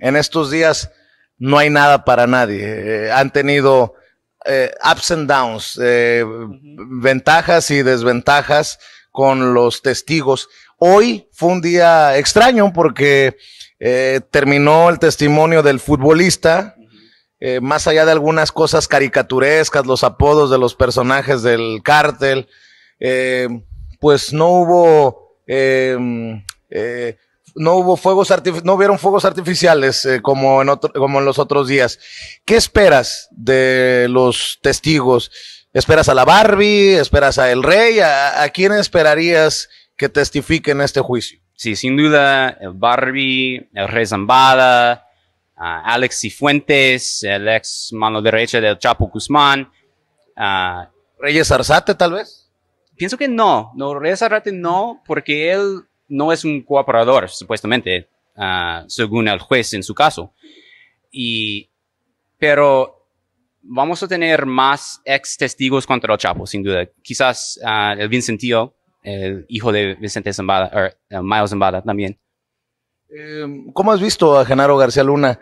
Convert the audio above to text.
En estos días no hay nada para nadie. Eh, han tenido eh, ups and downs, eh, ventajas y desventajas con los testigos. Hoy fue un día extraño porque terminó el testimonio del futbolista, más allá de algunas cosas caricaturescas, los apodos de los personajes del cártel, pues no hubo no hubo fuegos no hubieron fuegos artificiales eh, como, en otro, como en los otros días. ¿Qué esperas de los testigos? ¿Esperas a la Barbie? ¿Esperas a El Rey? ¿A, quién esperarías que testifique en este juicio? Sí, sin duda, el Barbie, el Rey Zambada, Alex Cifuentes, el ex mano derecha del Chapo Guzmán. ¿Reyes Arzate, tal vez? Pienso que no, no, Reyes Arzate no, porque él no es un cooperador, supuestamente, ah, según el juez en su caso. Y, pero vamos a tener más ex testigos contra el Chapo, sin duda. Quizás ah, el Vincentio, el hijo de Vicente Zambada, o er, Miles Zambada también. Eh, ¿Cómo has visto a Genaro García Luna?